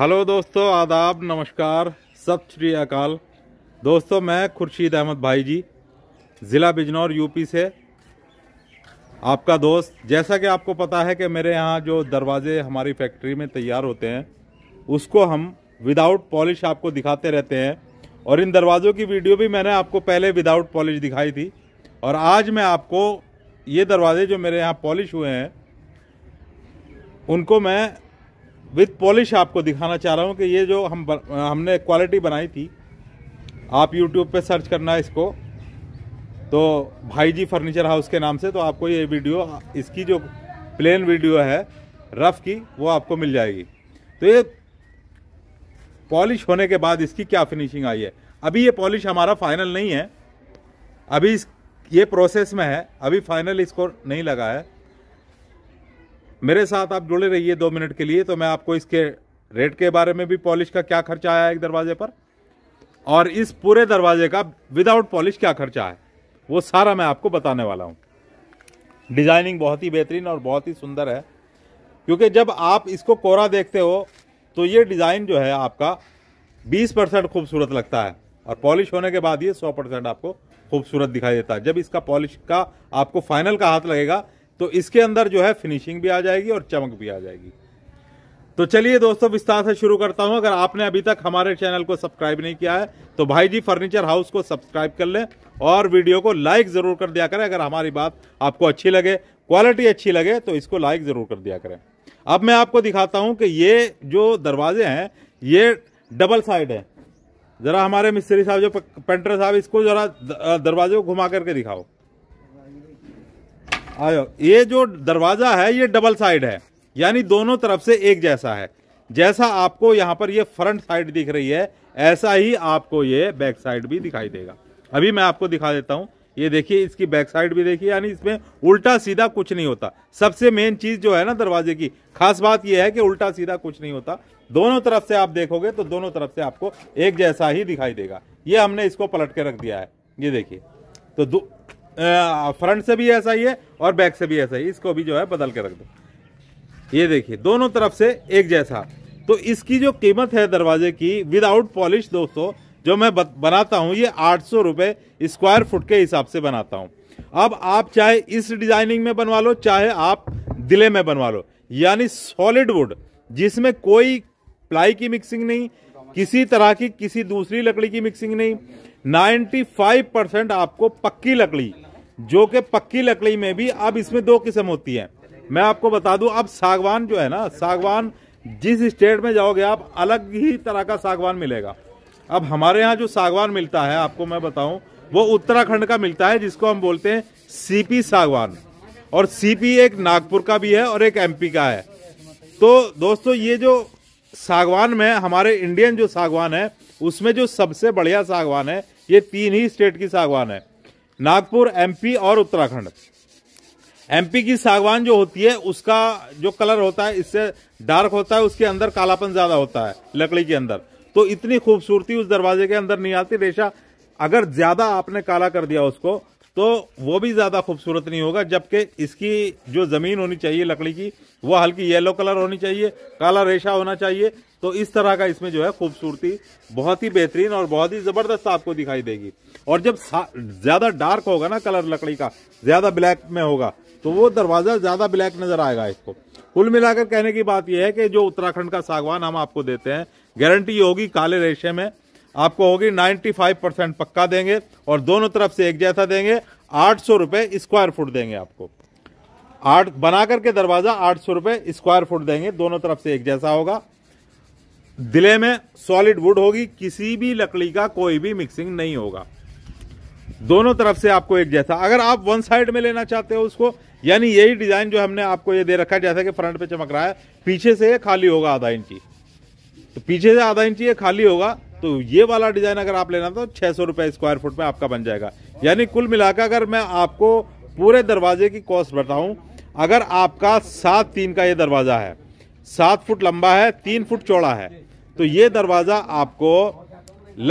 hello दोस्तों आदाब नमस्कार सत श्री अकाल दोस्तों मैं खुर्शीद अहमद भाई जी ज़िला बिजनौर यूपी से आपका दोस्त जैसा कि आपको पता है कि मेरे यहाँ जो दरवाज़े हमारी फैक्ट्री में तैयार होते हैं उसको हम विदाउट पॉलिश आपको दिखाते रहते हैं और इन दरवाज़ों की वीडियो भी मैंने आपको पहले विदाउट पॉलिश दिखाई थी और आज मैं आपको ये दरवाज़े जो मेरे यहाँ पॉलिश हुए हैं उनको मैं विथ पॉलिश आपको दिखाना चाह रहा हूँ कि ये जो हम हमने क्वालिटी बनाई थी आप यूट्यूब पे सर्च करना इसको तो भाई जी फर्नीचर हाउस के नाम से तो आपको ये वीडियो इसकी जो प्लेन वीडियो है रफ़ की वो आपको मिल जाएगी तो ये पॉलिश होने के बाद इसकी क्या फिनिशिंग आई है अभी ये पॉलिश हमारा फाइनल नहीं है अभी इस ये प्रोसेस में है अभी फाइनल इसको नहीं लगा है मेरे साथ आप जुड़े रहिए दो मिनट के लिए तो मैं आपको इसके रेट के बारे में भी पॉलिश का क्या खर्चा आया एक दरवाजे पर और इस पूरे दरवाजे का विदाउट पॉलिश क्या खर्चा है वो सारा मैं आपको बताने वाला हूँ डिज़ाइनिंग बहुत ही बेहतरीन और बहुत ही सुंदर है क्योंकि जब आप इसको कोरा देखते हो तो ये डिज़ाइन जो है आपका 20 परसेंट खूबसूरत लगता है और पॉलिश होने के बाद ये 100 परसेंट आपको खूबसूरत दिखाई देता है जब इसका पॉलिश का आपको फाइनल का हाथ लगेगा तो इसके अंदर जो है फिनिशिंग भी आ जाएगी और चमक भी आ जाएगी तो चलिए दोस्तों विस्तार से शुरू करता हूं अगर आपने अभी तक हमारे चैनल को सब्सक्राइब नहीं किया है तो भाई जी फर्नीचर हाउस को सब्सक्राइब कर लें और वीडियो को लाइक ज़रूर कर दिया करें अगर हमारी बात आपको अच्छी लगे क्वालिटी अच्छी लगे तो इसको लाइक ज़रूर कर दिया करें अब मैं आपको दिखाता हूं कि ये जो दरवाजे हैं ये डबल साइड है ज़रा हमारे मिस्त्री साहब जो पेंटर साहब इसको ज़रा दरवाजे को घुमा करके दिखाओ आयो ये जो दरवाज़ा है ये डबल साइड है यानी दोनों तरफ से एक जैसा है जैसा आपको यहाँ पर ये फ्रंट साइड दिख रही है ऐसा ही आपको ये बैक साइड भी दिखाई देगा अभी मैं आपको दिखा देता हूँ ये देखिए इसकी बैक साइड भी देखिए यानी इसमें उल्टा सीधा कुछ नहीं होता सबसे मेन चीज़ जो है ना दरवाजे की खास बात यह है कि उल्टा सीधा कुछ नहीं होता दोनों तरफ से आप देखोगे तो दोनों तरफ से आपको एक जैसा ही दिखाई देगा ये हमने इसको पलट के रख दिया है ये देखिए तो फ्रंट से भी ऐसा ही है और बैक से भी ऐसा ही इसको भी जो है बदल के रख दो ये देखिए दोनों तरफ से एक जैसा तो इसकी जो कीमत है दरवाजे की विदाउट पॉलिश दोस्तों जो मैं बनाता हूँ ये आठ सौ स्क्वायर फुट के हिसाब से बनाता हूँ अब आप चाहे इस डिजाइनिंग में बनवा लो चाहे आप दिले में बनवा लो यानी सॉलिड वुड जिसमें कोई प्लाई की मिक्सिंग नहीं किसी तरह की किसी दूसरी लकड़ी की मिक्सिंग नहीं 95 परसेंट आपको पक्की लकड़ी जो कि पक्की लकड़ी में भी अब इसमें दो किस्म होती है मैं आपको बता दूं अब सागवान जो है ना सागवान जिस स्टेट में जाओगे आप अलग ही तरह का सागवान मिलेगा अब हमारे यहाँ जो सागवान मिलता है आपको मैं बताऊं वो उत्तराखंड का मिलता है जिसको हम बोलते हैं सीपी सागवान और सीपी एक नागपुर का भी है और एक एमपी का है तो दोस्तों ये जो सागवान में हमारे इंडियन जो सागवान है उसमें जो सबसे बढ़िया सागवान है ये तीन ही स्टेट की सागवान है नागपुर एमपी और उत्तराखंड एमपी की सागवान जो होती है उसका जो कलर होता है इससे डार्क होता है उसके अंदर कालापन ज्यादा होता है लकड़ी के अंदर तो इतनी खूबसूरती उस दरवाजे के अंदर नहीं आती रेशा अगर ज्यादा आपने काला कर दिया उसको तो वो भी ज़्यादा खूबसूरत नहीं होगा जबकि इसकी जो ज़मीन होनी चाहिए लकड़ी की वो हल्की येलो कलर होनी चाहिए काला रेशा होना चाहिए तो इस तरह का इसमें जो है खूबसूरती बहुत ही बेहतरीन और बहुत ही ज़बरदस्त आपको दिखाई देगी और जब ज़्यादा डार्क होगा ना कलर लकड़ी का ज़्यादा ब्लैक में होगा तो वो दरवाज़ा ज़्यादा ब्लैक नज़र आएगा इसको कुल मिलाकर कहने की बात यह है कि जो उत्तराखंड का सागवान हम आपको देते हैं गारंटी होगी काले रेशे में आपको होगी 95 परसेंट पक्का देंगे और दोनों तरफ से एक जैसा देंगे आठ सौ रुपये स्क्वायर फुट देंगे आपको आठ बना करके दरवाज़ा आठ सौ रुपये स्क्वायर फुट देंगे दोनों तरफ से एक जैसा होगा दिले में सॉलिड वुड होगी किसी भी लकड़ी का कोई भी मिक्सिंग नहीं होगा दोनों तरफ से आपको एक जैसा अगर आप वन साइड में लेना चाहते हो उसको यानी यही डिज़ाइन जो हमने आपको ये दे रखा है जैसा कि फ्रंट पे चमक रहा है पीछे से ये खाली होगा आधा इंची तो पीछे से आधा इंची ये खाली होगा तो ये वाला डिज़ाइन अगर आप लेना तो छः सौ रुपये स्क्वायर फुट में आपका बन जाएगा यानी कुल मिलाकर अगर मैं आपको पूरे दरवाजे की कॉस्ट बताऊं अगर आपका सात तीन का ये दरवाज़ा है सात फुट लंबा है तीन फुट चौड़ा है तो ये दरवाज़ा आपको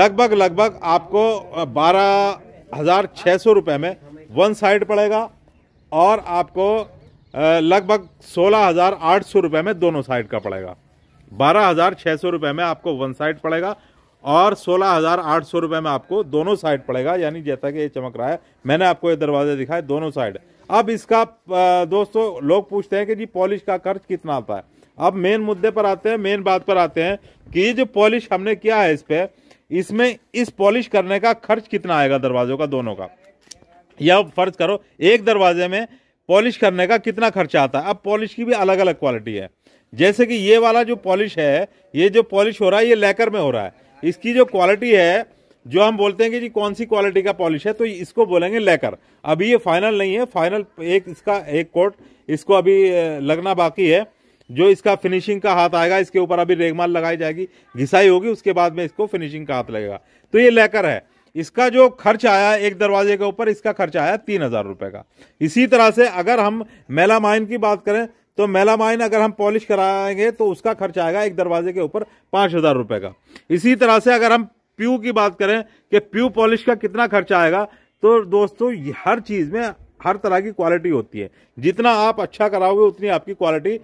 लगभग लगभग आपको बारह हज़ार छः सौ रुपये में वन साइड पड़ेगा और आपको लगभग सोलह हज़ार आठ सौ रुपये में दोनों साइड का पड़ेगा बारह हज़ार छः सौ रुपये में आपको वन साइड पड़ेगा और सोलह हज़ार आठ सौ रुपये में आपको दोनों साइड पड़ेगा यानी जैसा कि ये चमक रहा है मैंने आपको ये दरवाजे दिखाए दोनों साइड अब इसका दोस्तों लोग पूछते हैं कि जी पॉलिश का खर्च कितना आता है अब मेन मुद्दे पर आते हैं मेन बात पर आते हैं कि जो पॉलिश हमने किया है इस पर इसमें इस पॉलिश करने का खर्च कितना आएगा दरवाजों का दोनों का या फर्ज करो एक दरवाजे में पॉलिश करने का कितना खर्चा आता है अब पॉलिश की भी अलग अलग क्वालिटी है जैसे कि ये वाला जो पॉलिश है ये जो पॉलिश हो रहा है ये लेकर में हो रहा है इसकी जो क्वालिटी है जो हम बोलते हैं कि जी कौन सी क्वालिटी का पॉलिश है तो इसको बोलेंगे लेकर अभी ये फाइनल नहीं है फाइनल एक इसका एक कोट इसको अभी लगना बाकी है जो इसका फिनिशिंग का हाथ आएगा इसके ऊपर अभी रेगमाल लगाई जाएगी घिसाई होगी उसके बाद में इसको फिनिशिंग का हाथ लगेगा तो ये लेकर है इसका जो खर्च आया एक दरवाजे के ऊपर इसका खर्च आया तीन हजार रुपए का इसी तरह से अगर हम मेला माइन की बात करें तो मेलामाइन अगर हम पॉलिश कराएंगे तो उसका खर्च आएगा एक दरवाजे के ऊपर पाँच हज़ार रुपये का इसी तरह से अगर हम प्यू की बात करें कि प्यू पॉलिश का कितना खर्चा आएगा तो दोस्तों हर चीज़ में हर तरह की क्वालिटी होती है जितना आप अच्छा कराओगे उतनी आपकी क्वालिटी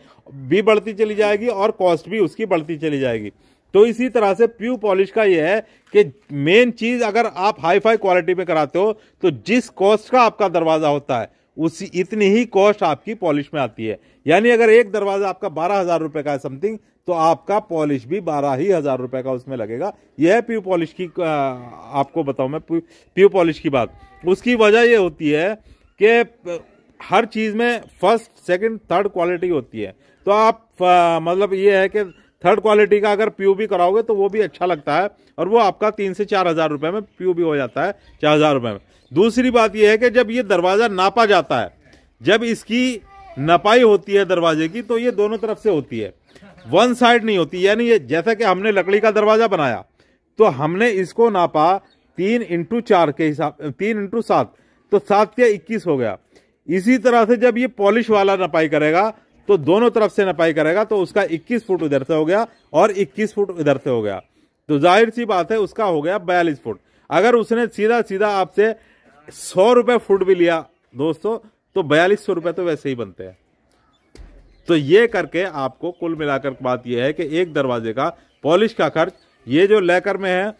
भी बढ़ती चली जाएगी और कॉस्ट भी उसकी बढ़ती चली जाएगी तो इसी तरह से प्यू पॉलिश का यह है कि मेन चीज़ अगर आप हाई फाई क्वालिटी में कराते हो तो जिस कॉस्ट का आपका दरवाज़ा होता है उसी इतनी ही कॉस्ट आपकी पॉलिश में आती है यानी अगर एक दरवाज़ा आपका बारह हज़ार रुपये का है समथिंग तो आपका पॉलिश भी बारह ही हज़ार रुपये का उसमें लगेगा यह है प्यू पॉलिश की आपको बताऊँ मैं प्यू पॉलिश की बात उसकी वजह यह होती है कि हर चीज़ में फर्स्ट सेकंड थर्ड क्वालिटी होती है तो आप मतलब ये है कि थर्ड क्वालिटी का अगर भी कराओगे तो वो भी अच्छा लगता है और वो आपका तीन से चार हज़ार रुपये में पी हो जाता है चार हज़ार रुपये में दूसरी बात यह है कि जब ये दरवाज़ा नापा जाता है जब इसकी नपाई होती है दरवाजे की तो ये दोनों तरफ से होती है वन साइड नहीं होती यानी ये जैसा कि हमने लकड़ी का दरवाज़ा बनाया तो हमने इसको नापा तीन इंटू चार के हिसाब तीन इंटू सात तो सात या इक्कीस हो गया इसी तरह से जब ये पॉलिश वाला नपाई करेगा तो दोनों तरफ से नपाई करेगा तो उसका 21 फुट उधर से हो गया और 21 फुट उधर से हो गया तो जाहिर सी बात है उसका हो गया बयालीस फुट अगर उसने सीधा सीधा आपसे सौ रुपये फुट भी लिया दोस्तों तो बयालीस सौ रुपए तो वैसे ही बनते हैं तो ये करके आपको कुल मिलाकर बात यह है कि एक दरवाजे का पॉलिश का खर्च ये जो लेकर में है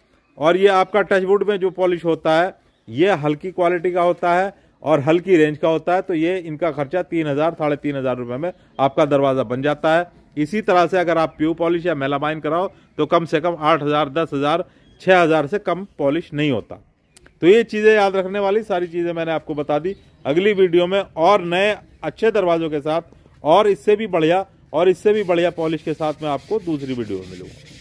और ये आपका टचवुड में जो पॉलिश होता है ये हल्की क्वालिटी का होता है और हल्की रेंज का होता है तो ये इनका खर्चा तीन हज़ार साढ़े तीन हज़ार रुपये में आपका दरवाज़ा बन जाता है इसी तरह से अगर आप प्यू पॉलिश या मेलामाइन कराओ तो कम से कम आठ हज़ार दस हज़ार छः हज़ार से कम पॉलिश नहीं होता तो ये चीज़ें याद रखने वाली सारी चीज़ें मैंने आपको बता दी अगली वीडियो में और नए अच्छे दरवाज़ों के साथ और इससे भी बढ़िया और इससे भी बढ़िया पॉलिश के साथ मैं आपको दूसरी वीडियो में मिलूँगा